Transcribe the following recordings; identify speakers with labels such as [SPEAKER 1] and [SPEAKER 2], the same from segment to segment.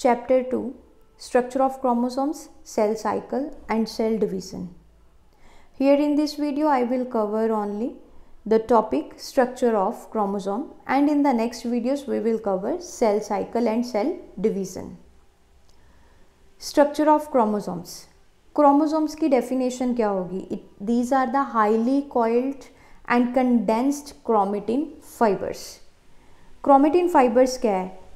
[SPEAKER 1] Chapter two structure of chromosomes cell cycle and cell division here in this video I will cover only the topic structure of chromosome and in the next videos we will cover cell cycle and cell division structure of chromosomes chromosomes की definition क्या होगी it these are the highly coiled and condensed chromatin fibres chromatin fibres क्या है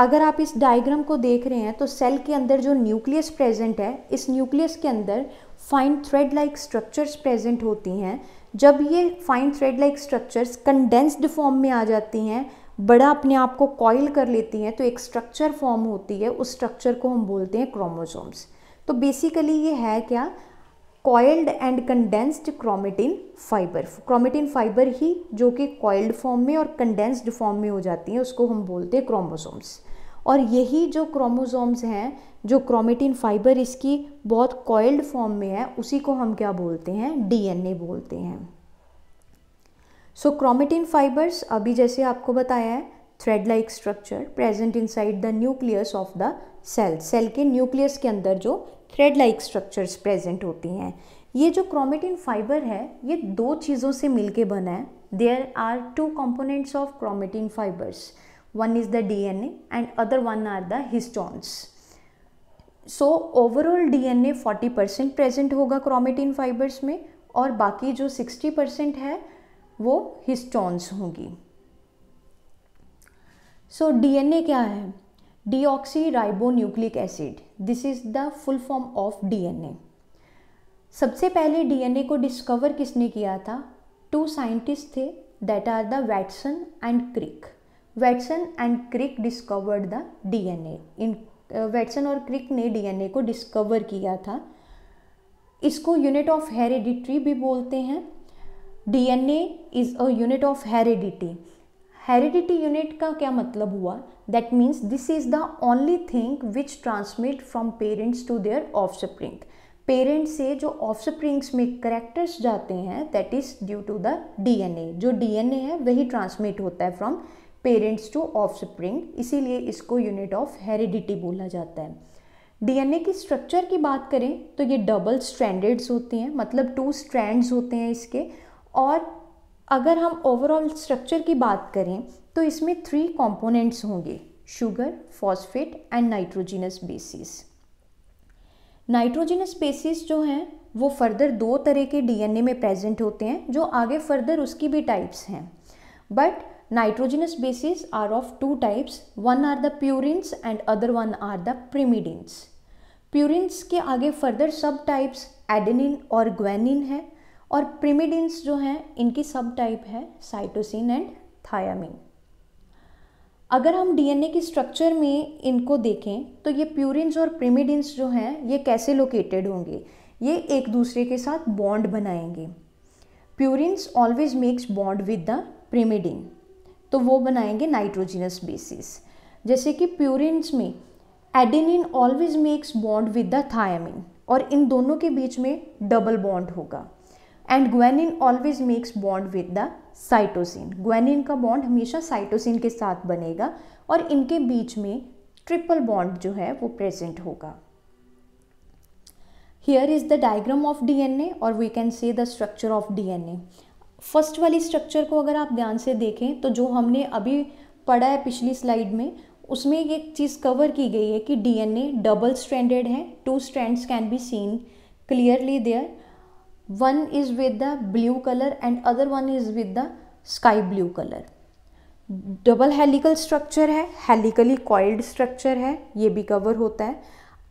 [SPEAKER 1] अगर आप इस diagram को देख रहे हैं तो सेल के अंदर जो न्यूक्लियस प्रेजेंट है इस न्यूक्लियस के अंदर fine thread like structures present होती हैं जब ये fine thread like structures condensed form में आ जाती हैं बड़ा अपने आप को कॉयल कर लेती हैं तो एक स्ट्रक्चर फॉर्म होती है उस स्ट्रक्चर को हम बोलते हैं क्रोमोसोम्स तो बेसिकली ये है क्या coiled and condensed chromatin fibre chromatin fibre ही जो कि कॉयल्ड फॉर्म में और कंडेंस्ड फॉर्म में हो जाती हैं उसको हम बोलते हैं क्रोमोसोम्स और यही जो क्रोमोसोम्स हैं जो क्रोमेटिन फाइबर इसकी बहुत कॉइल्ड फॉर्म में है उसी को हम क्या बोलते हैं डीएनए बोलते हैं सो क्रोमेटिन फाइबर्स अभी जैसे आपको बताया है thread like structure present inside the nucleus of the cell cell के न्यूक्लियस के अंदर जो थ्रेड लाइक स्ट्रक्चर्स प्रेजेंट होती हैं ये जो क्रोमेटिन फाइबर है ये दो चीज़ों से मिलके बना है there are two components of chromatin fibres one is the dna and other one are the histones so overall DNA 40 percent present होगा क्रोमेटिन फाइबर्स में और बाकी जो 60 परसेंट है वो हिस्टोन्स होंगी सो so, डीएनए क्या है deoxyribonucleic acid this is the full form of DNA सबसे पहले डीएनए को डिस्कवर किसने किया था टू साइंटिस्ट थे that are the Watson and Crick Watson and Crick discovered the DNA in Watson और क्रिक ने डीएनए को डिस्कवर किया था इसको यूनिट ऑफ हेरिडिट्री भी बोलते हैं DNA is a unit of heredity heredity unit का क्या मतलब हुआ that means this is the only thing which transmit from parents to their offspring parents से जो ऑफ स्प्रिंग्स में करेक्टर्स जाते हैं that is due to the DNA जो डीएनए है वही ट्रांसमिट होता है from parents to offspring इसीलिए इसको यूनिट ऑफ हेरिडिटी बोला जाता है डीएनए की स्ट्रक्चर की बात करें तो ये डबल स्ट्रैंडेड्स होते हैं मतलब टू स्ट्रैंड्स होते हैं इसके और अगर हम ओवरऑल स्ट्रक्चर की बात करें तो इसमें थ्री कंपोनेंट्स होंगे sugar phosphate and nitrogenous bases nitrogenous bases जो हैं वो फर्दर दो तरह के डीएनए में प्रेजेंट होते हैं जो आगे फर्दर उसकी भी टाइप्स हैं but nitrogenous bases are of two types one are the purines and other one are the pyrimidines purines ke aage further सब टाइप्स एडेनिन और ग्वेनिन है और प्रिमिडिन्स जो हैं इनकी सब टाइप है साइटोसिन एंड थायामिन अगर हम डीएनए की स्ट्रक्चर में इनको देखें तो ये प्यूरिन्स और प्रिमिडिन्स जो हैं ये कैसे लोकेटेड होंगे ये एक दूसरे के साथ बॉन्ड बनाएंगे purines always makes bond with the pyrimidine तो वो बनाएंगे नाइट्रोजिनस बेसिस जैसे कि प्यूरिन्स में adenine always makes bond with the thymine और इन दोनों के बीच में डबल बॉन्ड होगा and guanine always makes bond with the cytosine guanine का बॉन्ड हमेशा साइटोसिन के साथ बनेगा और इनके बीच में ट्रिपल बॉन्ड जो है वो प्रेजेंट होगा here is the diagram of DNA और we can say the structure of DNA first वाली स्ट्रक्चर को अगर आप ध्यान से देखें तो जो हमने अभी पढ़ा है पिछली स्लाइड में उसमें एक चीज़ कवर की गई है कि डीएनए डबल स्ट्रैंडेड है two strands can be seen clearly there one is with the blue colour and other one is with the sky blue colour double helical structure है हेलिकली कॉइल्ड स्ट्रक्चर है ये भी cover होता है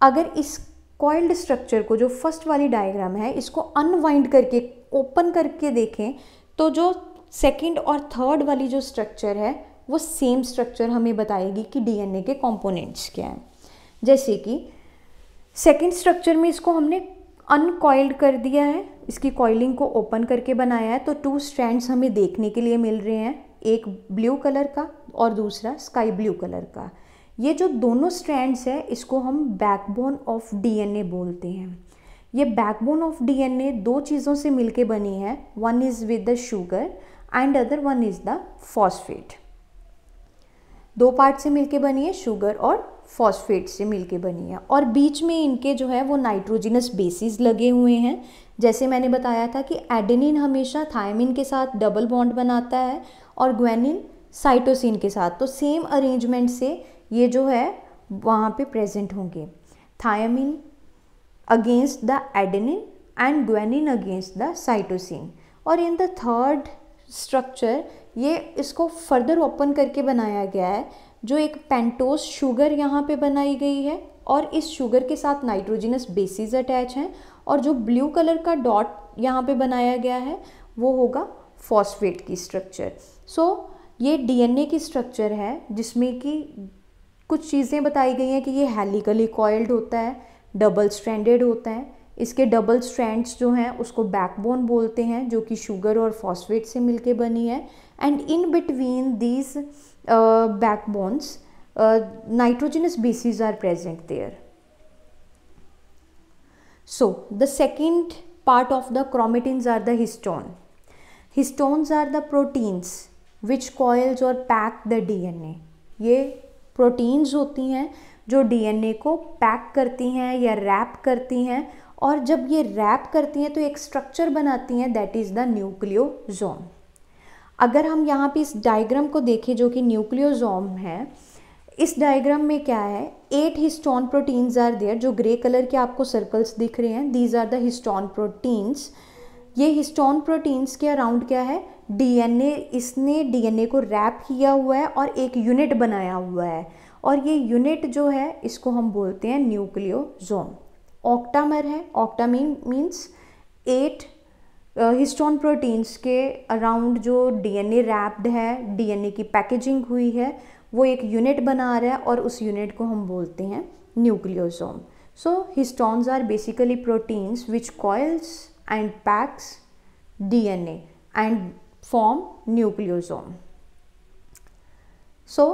[SPEAKER 1] अगर इस coiled structure को जो फर्स्ट वाली डायग्राम है इसको अनवाइंड करके ओपन करके देखें तो जो सेकंड और थर्ड वाली जो स्ट्रक्चर है वो सेम स्ट्रक्चर हमें बताएगी कि डीएनए के कंपोनेंट्स क्या हैं जैसे कि सेकंड स्ट्रक्चर में इसको हमने अनकॉइल्ड कर दिया है इसकी कॉइलिंग को ओपन करके बनाया है तो टू स्ट्रैंड्स हमें देखने के लिए मिल रहे हैं एक ब्लू कलर का और दूसरा स्काई ब्लू कलर का ये जो दोनों स्ट्रैंड्स है इसको हम बैकबोन ऑफ डीएनए बोलते हैं ये बैकबोन ऑफ डीएनए दो चीज़ों से मिलके बनी है one is with the sugar and other one is the phosphate दो पार्ट से मिलके बनी है शुगर और फॉस्फेट से मिलके बनी है और बीच में इनके जो है वो नाइट्रोजिनस बेसिस लगे हुए हैं जैसे मैंने बताया था कि एडेनिन हमेशा थायमिन के साथ डबल बॉन्ड बनाता है और ग्वेनिन साइटोसिन के साथ तो सेम अरेंजमेंट से ये जो है वहाँ पे प्रेजेंट होंगे thymine against the adenine and guanine against the cytosine और इन द थर्ड स्ट्रक्चर ये इसको फर्दर ओपन करके बनाया गया है जो एक पेंटोस शुगर यहाँ पे बनाई गई है और इस शुगर के साथ नाइट्रोजिनस बेसिस अटैच हैं और जो ब्लू कलर का डॉट यहाँ पे बनाया गया है वो होगा फॉस्फेट की स्ट्रक्चर सो so, ये डीएनए की स्ट्रक्चर है जिसमें कि कुछ चीज़ें बताई गई हैं कि ये हेलिकली कॉइल्ड होता है डबल स्ट्रैंडेड होता है इसके डबल स्ट्रैंड्स जो हैं उसको बैकबोन बोलते हैं जो कि शुगर और फॉस्फेट से मिलके बनी है and in between these backbones nitrogenous bases are present there so the second part of the chromatin are the histone histones are the proteins which coils और pack the D N A ये proteins होती हैं जो DNA को pack करती हैं या rap करती हैं और जब ये रैप करती हैं तो एक स्ट्रक्चर बनाती हैं दैट इज़ द न्यूक्लियोजोम अगर हम यहाँ पे इस डायग्राम को देखें जो कि न्यूक्लियोजोम है इस डायग्राम में क्या है eight histone proteins are there जो ग्रे कलर के आपको सर्कल्स दिख रहे हैं these are the histone proteins ये हिस्टोन प्रोटीन्स के अराउंड क्या है डीएनए इसने डीएनए को रैप किया हुआ है और एक यूनिट बनाया हुआ है और ये यूनिट जो है इसको हम बोलते हैं न्यूक्लियोजोम ऑक्टामर है octamer means eight histone proteins के अराउंड जो डीएनए रैप्ड है डीएनए की पैकेजिंग हुई है वो एक यूनिट बना रहा है और उस यूनिट को हम बोलते हैं nucleosome so histones are basically proteins which coils and packs DNA and form nucleosome so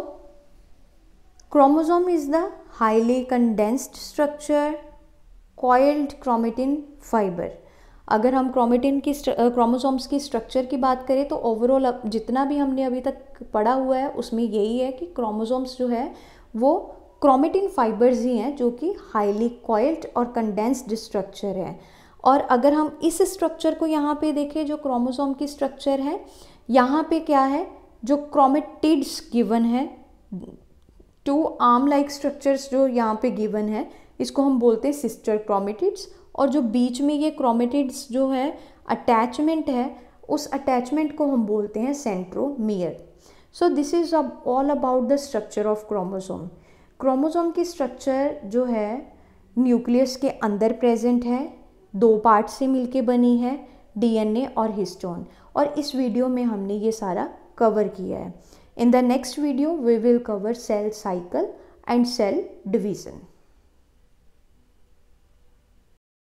[SPEAKER 1] chromosome is the highly condensed structure coiled chromatin fibre अगर हम क्रोमेटिन की क्रोमोसोम्स की स्ट्रक्चर की बात करें तो ओवरऑल जितना भी हमने अभी तक पढ़ा हुआ है उसमें यही है कि क्रोमोसोम्स जो है वो क्रोमेटिन फाइबर्स ही हैं जो कि हाईली कॉयल्ड और कंडेंस्ड स्ट्रक्चर है और अगर हम इस स्ट्रक्चर को यहाँ पे देखें जो क्रोमोसोम की स्ट्रक्चर है यहाँ पे क्या है जो क्रोमेटिड्स गिवन है टू आर्म लाइक स्ट्रक्चर्स जो यहाँ पे गिवन है इसको हम बोलते हैं सिस्टर क्रोमेटिड्स और जो बीच में ये क्रोमेटिड्स जो है अटैचमेंट है उस अटैचमेंट को हम बोलते हैं centromere so this is all about the structure of chromosome chromosome की स्ट्रक्चर जो है न्यूक्लियस के अंदर प्रेजेंट है दो पार्ट से मिलके बनी है डीएनए और हिस्टोन और इस वीडियो में हमने ये सारा कवर किया है In the next video, we will cover cell cycle and cell division.